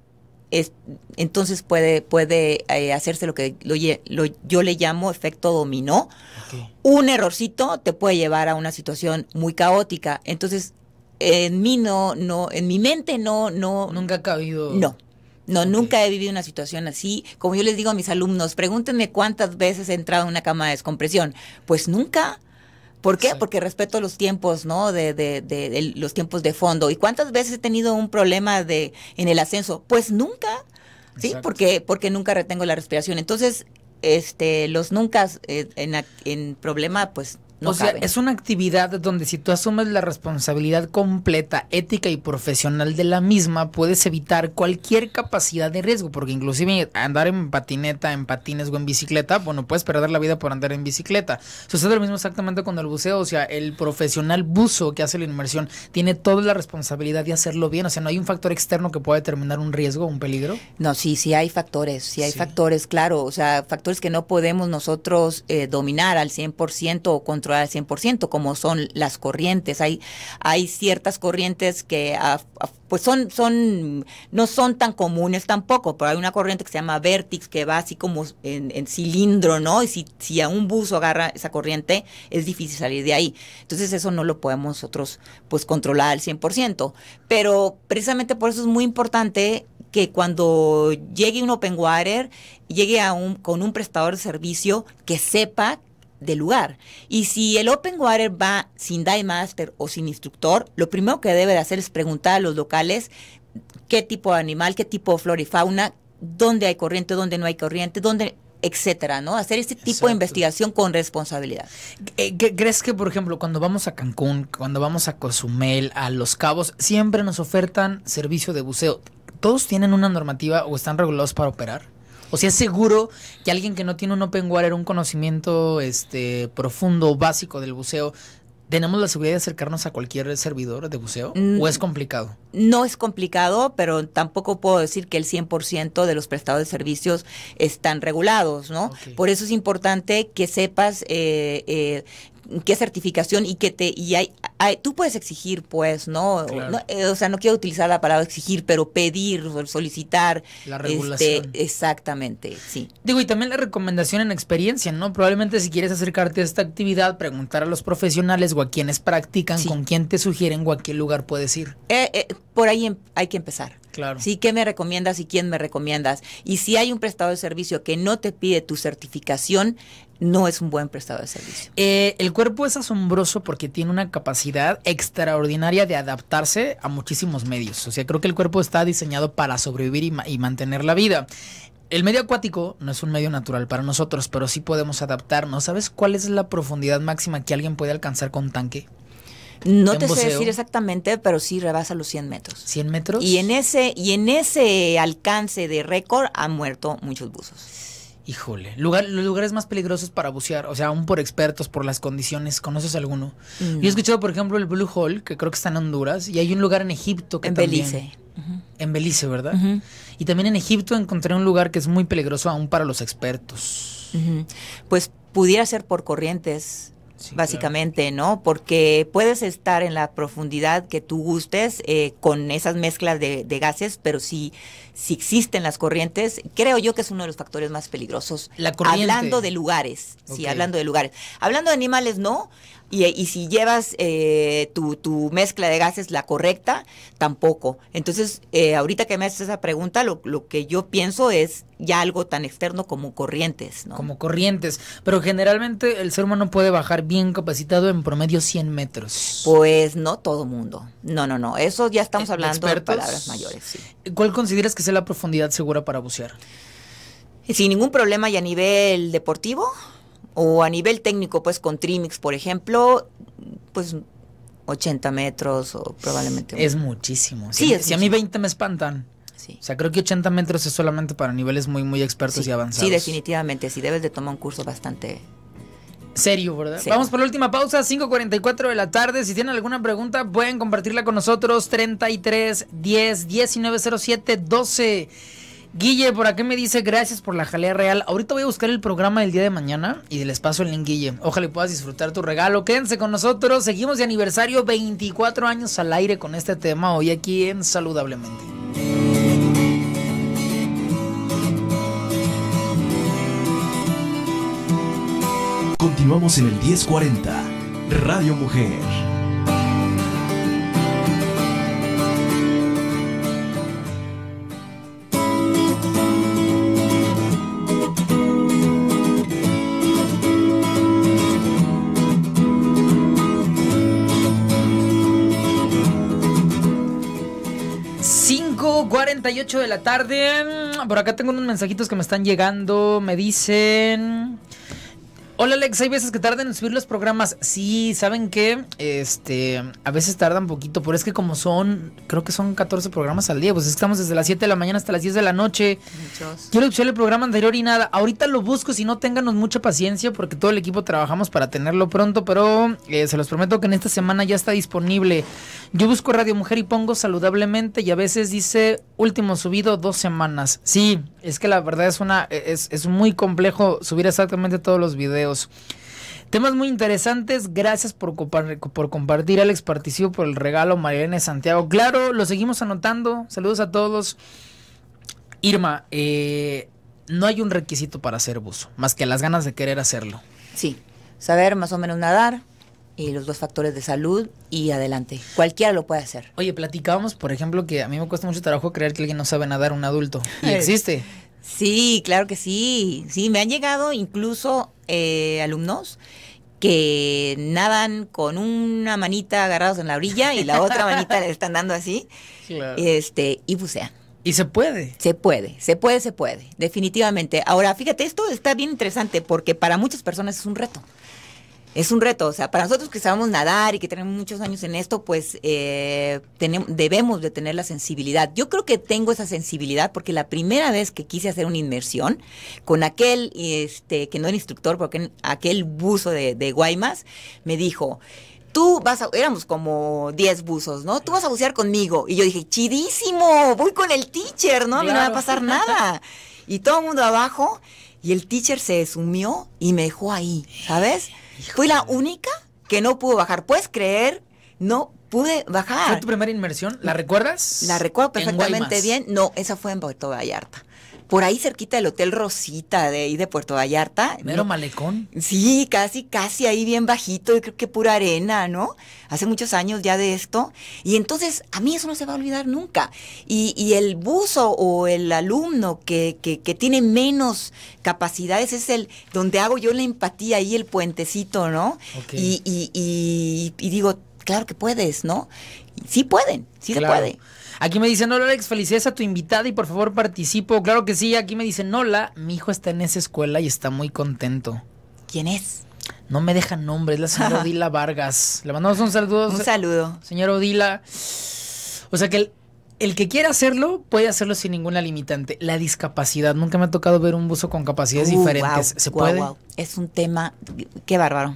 entonces puede puede eh, hacerse lo que lo, yo le llamo efecto dominó. Un errorcito te puede llevar a una situación muy caótica. Entonces, en mí no no en mi mente no no nunca ha cabido. No. No, nunca he vivido una situación así. Como yo les digo a mis alumnos, pregúntenme cuántas veces he entrado en una cama de descompresión. Pues nunca. ¿Por qué? Porque respeto los tiempos, ¿no? De, de, los tiempos de fondo. ¿Y cuántas veces he tenido un problema de en el ascenso? Pues nunca. Sí, porque porque nunca retengo la respiración. Entonces, este los nunca eh, en, en problema pues o sea, es una actividad donde si tú asumes la responsabilidad completa, ética y profesional de la misma, puedes evitar cualquier capacidad de riesgo, porque inclusive andar en patineta, en patines o en bicicleta, bueno, puedes perder la vida por andar en bicicleta. Sucede lo mismo exactamente con el buceo, o sea, el profesional buzo que hace la inmersión tiene toda la responsabilidad de hacerlo bien, o sea, no hay un factor externo que pueda determinar un riesgo, un peligro. No, sí, sí hay factores, sí hay factores, claro, o sea, factores que no podemos nosotros eh, dominar al 100% o controlar al 100%, como son las corrientes. Hay, hay ciertas corrientes que ah, ah, pues son, son, no son tan comunes tampoco, pero hay una corriente que se llama Vertix que va así como en, en cilindro, ¿no? Y si, si a un buzo agarra esa corriente, es difícil salir de ahí. Entonces eso no lo podemos nosotros pues controlar al 100%. Pero precisamente por eso es muy importante que cuando llegue un open water, llegue a un, con un prestador de servicio que sepa de lugar. Y si el open water va sin dive master o sin instructor, lo primero que debe de hacer es preguntar a los locales qué tipo de animal, qué tipo de flora y fauna, dónde hay corriente, dónde no hay corriente, dónde etcétera, ¿no? Hacer este tipo de investigación con responsabilidad. Eh, ¿Crees que, por ejemplo, cuando vamos a Cancún, cuando vamos a Cozumel, a Los Cabos, siempre nos ofertan servicio de buceo? ¿Todos tienen una normativa o están regulados para operar? O sea, es seguro que alguien que no tiene un open water, un conocimiento este profundo, básico del buceo, ¿Tenemos la seguridad de acercarnos a cualquier servidor de buceo mm, o es complicado? No es complicado, pero tampoco puedo decir que el 100% de los prestados de servicios están regulados, ¿no? Por eso es importante que sepas eh, eh, qué certificación y que te y hay, tú puedes exigir pues no, eh, o sea no quiero utilizar la palabra exigir pero pedir solicitar la este, regulación exactamente sí digo y también la recomendación en experiencia no probablemente si quieres acercarte a esta actividad preguntar a los profesionales o a quienes practican con quién te sugieren o a qué lugar puedes ir eh, eh por ahí em, hay que empezar Claro. Sí, ¿qué me recomiendas y quién me recomiendas? Y si hay un prestado de servicio que no te pide tu certificación, no es un buen prestado de servicio. Eh, el cuerpo es asombroso porque tiene una capacidad extraordinaria de adaptarse a muchísimos medios. O sea, creo que el cuerpo está diseñado para sobrevivir y, y mantener la vida. El medio acuático no es un medio natural para nosotros, pero sí podemos adaptarnos. ¿Sabes cuál es la profundidad máxima que alguien puede alcanzar con tanque? No te sé decir exactamente, pero sí rebasa los 100 metros. ¿100 metros? Y en ese, y en ese alcance de récord han muerto muchos buzos. Híjole, Lugar, los lugares más peligrosos para bucear, o sea, aún por expertos, por las condiciones, ¿conoces alguno? Yo he escuchado, por ejemplo, el Blue Hole, que creo que está en Honduras, y hay un lugar en Egipto que en Belice. En Belice, ¿verdad? Y también en Egipto encontré un lugar que es muy peligroso aún para los expertos. Pues pudiera ser por corrientes, básicamente, ¿no? Porque puedes estar en la profundidad que tú gustes eh, con esas mezclas de, gases, pero si, si existen las corrientes, creo yo que es uno de los factores más peligrosos. La corriente. Hablando de lugares, sí, hablando de lugares. Hablando de animales, no. Y, si llevas eh, tu, mezcla de gases la correcta, tampoco. Entonces, eh, ahorita que me haces esa pregunta, lo, que yo pienso es ya algo tan externo como corrientes, ¿no? Como corrientes. Pero generalmente el ser humano puede bajar bien capacitado en promedio 100 metros. Pues no todo mundo. No, no, no. Eso ya estamos eh, hablando de palabras mayores. ¿Cuál consideras que sea la profundidad segura para bucear? Sin ningún problema y a nivel deportivo, o a nivel técnico, pues con Trimix, por ejemplo, pues 80 metros o probablemente. Es muchísimo. Sí, si, a mí 20 me espantan. Sí. O sea, creo que 80 metros es solamente para niveles muy, muy expertos y avanzados. Sí, definitivamente. Sí, debes de tomar un curso bastante Serio, ¿verdad? Vamos por la última pausa, 5.44 de la tarde. Si tienen alguna pregunta, pueden compartirla con nosotros. 33 10 1907 12 Guille, por acá me dice gracias por la jalea real. Ahorita voy a buscar el programa del día de mañana y les paso el link, Guille. Ojalá puedas disfrutar tu regalo. Quédense con nosotros. Seguimos de aniversario 24 años al aire con este tema hoy aquí en Saludablemente. Continuamos en el 1040, Radio Mujer. de la tarde. Mm, por acá tengo unos mensajitos que me están llegando. Me dicen... Hola Alex, hay veces que tardan en subir los programas. Sí, ¿saben qué? Este, a veces tardan poquito, pero es que como son, creo que son 14 programas al día, pues estamos desde las 7 de la mañana hasta las 10 de la noche. Quiero escuchar el programa anterior y nada. Ahorita lo busco, si no, ténganos mucha paciencia porque todo el equipo trabajamos para tenerlo pronto, pero eh, se los prometo que en esta semana ya está disponible. Yo busco Radio Mujer y pongo saludablemente y a veces dice último subido dos semanas. Sí, es que la verdad es una, e-, es, es muy complejo subir exactamente todos los videos Temas muy interesantes. Gracias por, compartir, Alex Participo, por el regalo, Marilene Santiago. Claro, lo seguimos anotando. Saludos a todos. Irma, eh, no hay un requisito para hacer buzo, más que las ganas de querer hacerlo. Sí, saber más o menos nadar y los dos factores de salud y adelante. Cualquiera lo puede hacer. Oye, platicábamos, por ejemplo, que a mí me cuesta mucho trabajo creer que alguien no sabe nadar un adulto. Y existe. Sí, claro que sí. Sí, me han llegado incluso eh, alumnos que nadan con una manita agarrados en la orilla y la otra manita le están dando así. *laughs* Este, y bucean. Y se puede. Se puede, se puede, se puede, definitivamente. Ahora, fíjate, esto está bien interesante porque para muchas personas es un reto es un reto. O sea, para nosotros que sabemos nadar y que tenemos muchos años en esto, pues eh, tenemos, debemos de tener la sensibilidad. Yo creo que tengo esa sensibilidad porque la primera vez que quise hacer una inmersión con aquel, este, que no era instructor, porque aquel buzo de, Guaymas, me dijo, tú vas a, éramos como 10 buzos, ¿no? Tú vas a bucear conmigo. Y yo dije, chidísimo, voy con el teacher, ¿no? A no me va a pasar nada. Y todo el mundo abajo, y el teacher se sumió y me dejó ahí, ¿sabes? Fui la única que no pudo bajar. ¿Puedes creer? No pude bajar. ¿Fue tu primera inmersión? ¿La recuerdas? La recuerdo perfectamente bien. No, esa fue en Puerto Vallarta por ahí cerquita del Hotel Rosita de ahí de Puerto Vallarta. Mero malecón. Sí, casi, casi ahí bien bajito, creo que pura arena, ¿no? Hace muchos años ya de esto. Y entonces a mí eso no se va a olvidar nunca. Y, y el buzo o el alumno que, que, tiene menos capacidades es el donde hago yo la empatía ahí el puentecito, ¿no? Y, y, digo, claro que puedes, ¿no? Sí pueden, sí se puede. Aquí me dicen, hola Alex, felicidades a tu invitada y por favor participo. Claro que sí, aquí me dicen, hola, mi hijo está en esa escuela y está muy contento. ¿Quién es? No me deja nombre, es la señora *laughs* Odila Vargas. Le mandamos un saludo. Un saludo. Señora Odila. O sea que el, que quiera hacerlo puede hacerlo sin ninguna limitante. La discapacidad. Nunca me ha tocado ver un buzo con capacidades uh, diferentes. ¿Se puede? Es un tema. Qué bárbaro.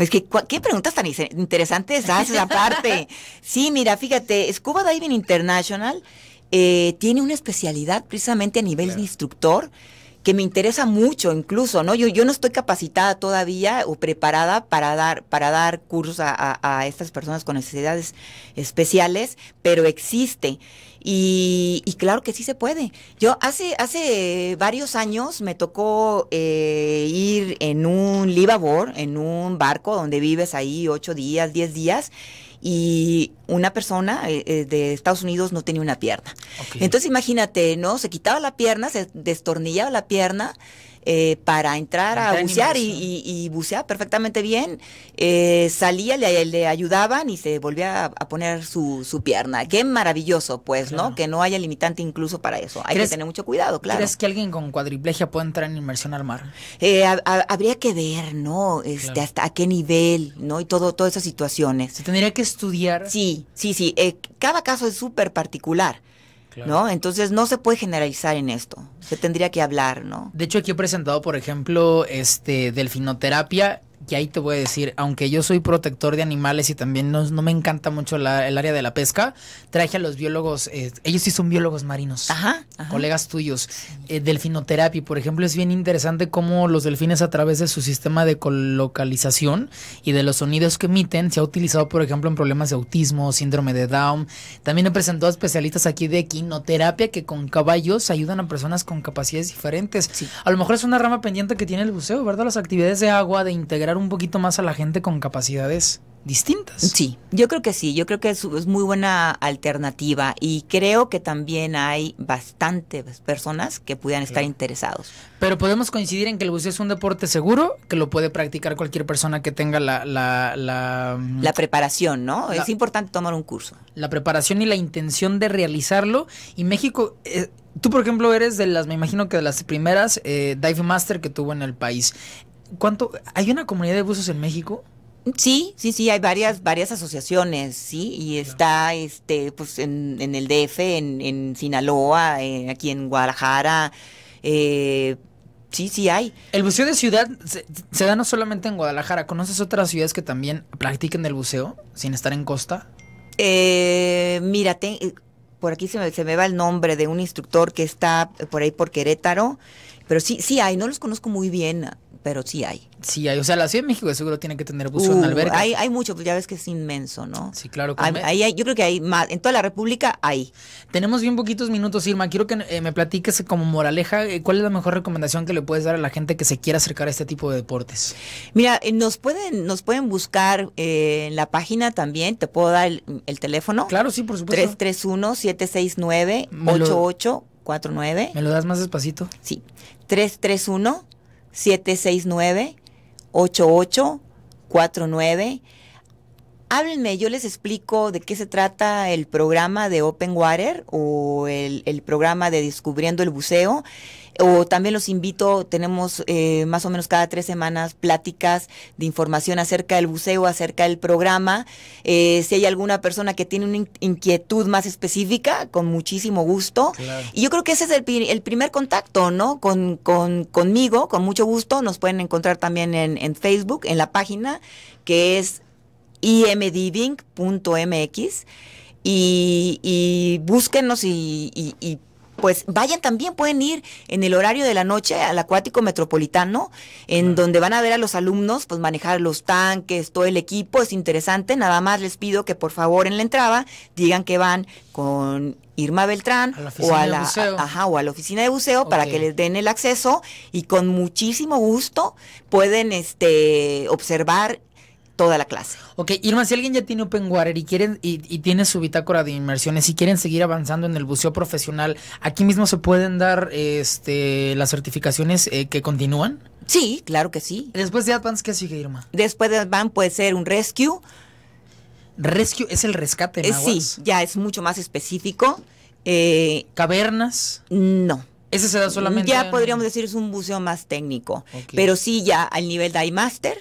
Es que, ¿qué preguntas tan interesantes haces aparte? *laughs* sí, mira, fíjate, Scuba Diving International eh, tiene una especialidad precisamente a nivel de instructor que me interesa mucho incluso, ¿no? Yo, yo no estoy capacitada todavía o preparada para dar, para dar cursos a estas personas con necesidades especiales, pero existe. Y, claro que sí se puede. Yo hace, hace varios años me tocó eh, ir en un libabor, en un barco donde vives ahí ocho días, diez días, y una persona eh, eh, de Estados Unidos no tenía una pierna. Entonces imagínate, ¿no? Se quitaba la pierna, se destornillaba la pierna eh, para entrar a bucear y, bucear perfectamente bien. Eh, salía, le, ayudaban y se volvía a, poner su, pierna. Qué maravilloso, pues, ¿no? Que no haya limitante incluso para eso. Hay que tener mucho cuidado, claro. ¿Crees que alguien con cuadriplegia puede entrar en inmersión al mar? Eh, habría que ver, ¿no? Este, hasta a qué nivel, ¿no? Y todo, todas esas situaciones. Se tendría que estudiar. Sí, sí, sí. cada caso es súper particular. ¿No? Entonces no se puede generalizar en esto. Se tendría que hablar, ¿no? De hecho, aquí he presentado, por ejemplo, este delfinoterapia y ahí te voy a decir, aunque yo soy protector de animales y también no, me encanta mucho el área de la pesca, traje a los biólogos, eh, ellos sí son biólogos marinos, ajá, colegas tuyos, eh, delfinoterapia, por ejemplo, es bien interesante cómo los delfines a través de su sistema de colocalización y de los sonidos que emiten se ha utilizado, por ejemplo, en problemas de autismo, síndrome de Down. También he presentado especialistas aquí de quinoterapia que con caballos ayudan a personas con capacidades diferentes. A lo mejor es una rama pendiente que tiene el buceo, ¿verdad? Las actividades de agua, de integrar un poquito más a la gente con capacidades distintas. Sí, yo creo que sí, yo creo que es, muy buena alternativa y creo que también hay bastantes personas que pudieran estar interesados. Pero podemos coincidir en que el buceo es un deporte seguro, que lo puede practicar cualquier persona que tenga la... La, mm, preparación, ¿no? es importante tomar un curso. La preparación y la intención de realizarlo. Y México, eh, tú por ejemplo eres de las, me imagino que de las primeras eh, Dive Master que tuvo en el país. ¿Hay una comunidad de buzos en México? Sí, sí, sí, hay varias, varias asociaciones, sí, y está, este, pues, en, el DF, en, Sinaloa, eh, aquí en Guadalajara, eh, sí, sí hay. El buceo de ciudad se, da no solamente en Guadalajara, ¿conoces otras ciudades que también practiquen el buceo sin estar en costa? Eh, mira, por aquí se me, se me va el nombre de un instructor que está por ahí por Querétaro, pero sí, sí hay, no los conozco muy bien pero sí hay. Sí hay, o sea, la Ciudad de México seguro tiene que tener buzón uh, Hay, hay mucho, pues ya ves que es inmenso, ¿no? Sí, claro. que hay, yo creo que hay más, en toda la República hay. Tenemos bien poquitos minutos, Irma, quiero que eh, me platiques como moraleja, eh, ¿cuál es la mejor recomendación que le puedes dar a la gente que se quiera acercar a este tipo de deportes? Mira, eh, nos, pueden, nos pueden buscar en la página también, te puedo dar el, teléfono. Claro, sí, por supuesto. 331-769-8849. ¿Me lo das más despacito? Sí, 331 769-8849. Háblenme, yo les explico de qué se trata el programa de Open Water o el, el programa de Descubriendo el Buceo o también los invito, tenemos eh, más o menos cada tres semanas pláticas de información acerca del buceo, acerca del programa. Eh, si hay alguna persona que tiene una inquietud más específica, con muchísimo gusto. Y yo creo que ese es el, primer contacto, ¿no? Con, con, conmigo, con mucho gusto. Nos pueden encontrar también en, Facebook, en la página, que es imdiving.mx. Y, y búsquenos y, y pues vayan también, pueden ir en el horario de la noche al acuático metropolitano, en donde van a ver a los alumnos, pues manejar los tanques, todo el equipo, es interesante, nada más les pido que por favor en la entrada digan que van con Irma Beltrán o a la, ajá, o a la oficina de buceo para que les den el acceso y con muchísimo gusto pueden este observar toda la clase. Ok, Irma, si alguien ya tiene Open Water y, quieren, y, tiene su bitácora de inmersiones y quieren seguir avanzando en el buceo profesional, ¿aquí mismo se pueden dar este, las certificaciones eh, que continúan? Sí, claro que sí. Después de Advanced ¿qué sigue, Irma? Después de Advanced puede ser un Rescue. Rescue es el rescate, eh, Sí, ya es mucho más específico. Eh, ¿Cavernas? No. Ese se da solamente. Ya podríamos decir es un buceo más técnico. Pero sí, ya al nivel de iMaster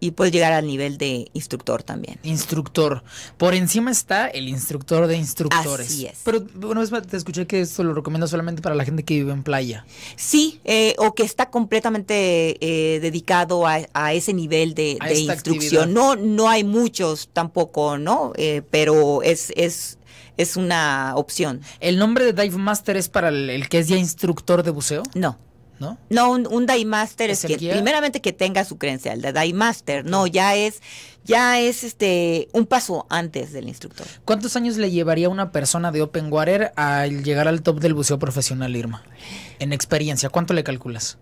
y puedes llegar al nivel de instructor también. Instructor. Por encima está el instructor de instructores. Así es. Pero bueno, te escuché que esto lo recomiendo solamente para la gente que vive en playa. Sí, eh, o que está completamente eh, dedicado a, ese nivel de, instrucción. No, no hay muchos tampoco, ¿no? Eh, pero es, es, es una opción. ¿El nombre de Dive Master es para el que es ya instructor de buceo? No. ¿no? un, un master es, que, primeramente que tenga su credencial de master no, ya es, ya es este un paso antes del instructor. ¿Cuántos años le llevaría una persona de Open Water al llegar al top del buceo profesional, Irma? En experiencia, ¿cuánto le calculas?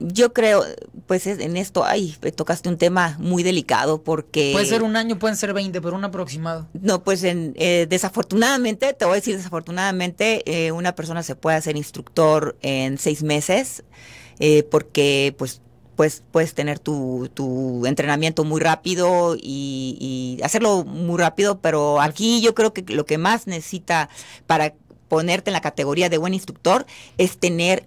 yo creo, pues en esto, ay, eh, tocaste un tema muy delicado porque... Puede ser un año, pueden ser 20, pero un aproximado. No, pues en, eh, desafortunadamente, te voy a decir desafortunadamente, eh, una persona se puede hacer instructor en seis meses porque pues Puedes, puedes, tener tu, entrenamiento muy rápido y, y, hacerlo muy rápido, pero aquí yo creo que lo que más necesita para ponerte en la categoría de buen instructor es tener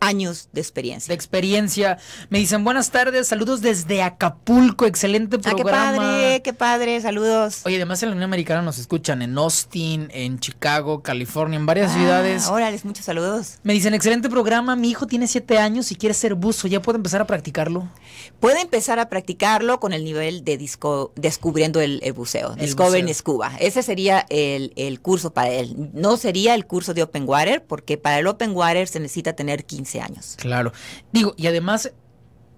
años de experiencia. De experiencia. Me dicen buenas tardes, saludos desde Acapulco, excelente ah, programa. qué padre, qué padre, saludos. Oye, además en la Unión Americana nos escuchan en Austin, en Chicago, California, en varias ah, ciudades. Órale, muchos saludos. Me dicen, excelente programa, mi hijo tiene siete años y quiere ser buzo, ¿ya puede empezar a practicarlo? Puede empezar a practicarlo con el nivel de descubriendo el, buceo, el Discovering Escuba. Ese sería el, el curso para él. No sería el curso de Open Water, porque para el Open Water se necesita tener 15 años. Claro. Digo, y además,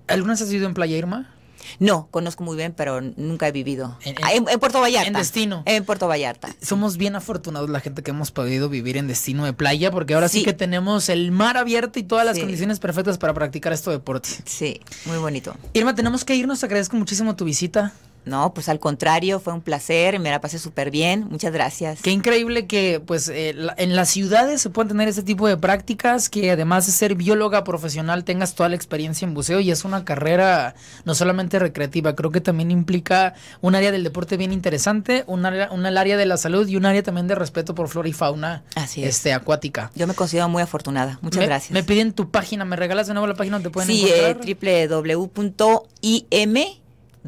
¿alguna vez has vivido en Playa Irma? No, conozco muy bien, pero nunca he vivido. Ah, en, Puerto Vallarta. En destino. En Puerto Vallarta. Somos bien afortunados la gente que hemos podido vivir en destino de playa, porque ahora sí, que tenemos el mar abierto y todas las condiciones perfectas para practicar este deporte. Sí, muy bonito. Irma, tenemos que irnos. Agradezco muchísimo tu visita. No, pues al contrario, fue un placer, me la pasé súper bien, muchas gracias. Qué increíble que pues eh, en las ciudades se puedan tener este tipo de prácticas, que además de ser bióloga profesional tengas toda la experiencia en buceo y es una carrera no solamente recreativa, creo que también implica un área del deporte bien interesante, un área, un área de la salud y un área también de respeto por flora y fauna este, acuática. Yo me considero muy afortunada, muchas gracias. Me piden tu página, ¿me regalas de nuevo la página donde pueden eh, encontrar?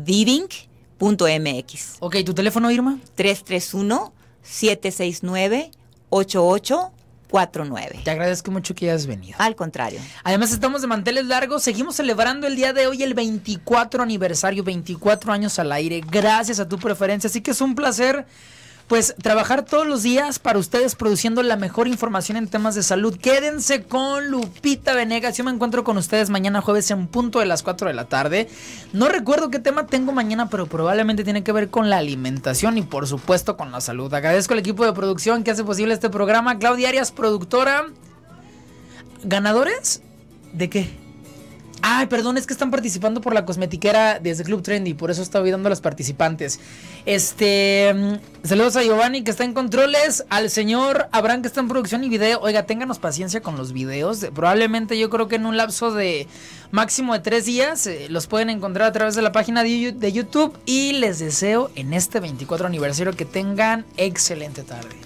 Sí, .mx. Ok, ¿tu teléfono, Irma? 331-769-8849. Te agradezco mucho que hayas venido. Al contrario. Además, estamos de manteles largos. Seguimos celebrando el día de hoy el 24 aniversario, 24 años al aire. Gracias a tu preferencia. Así que es un placer pues trabajar todos los días para ustedes produciendo la mejor información en temas de salud. Quédense con Lupita Venegas. Yo me encuentro con ustedes mañana jueves en punto de las 4 de la tarde. No recuerdo qué tema tengo mañana, pero probablemente tiene que ver con la alimentación y por supuesto con la salud. Agradezco al equipo de producción que hace posible este programa. Claudia Arias, productora. ¿Ganadores? ¿De qué? Ay, perdón, es que están participando por la cosmetiquera desde Club Trendy, por eso está olvidando a los participantes. Este, mm, saludos a Giovanni que está en controles, al señor Abraham que está en producción y video. Oiga, ténganos paciencia con los videos. Probablemente yo creo que en un lapso de máximo de tres días eh, los pueden encontrar a través de la página de YouTube y les deseo en este 24 aniversario que tengan excelente tarde.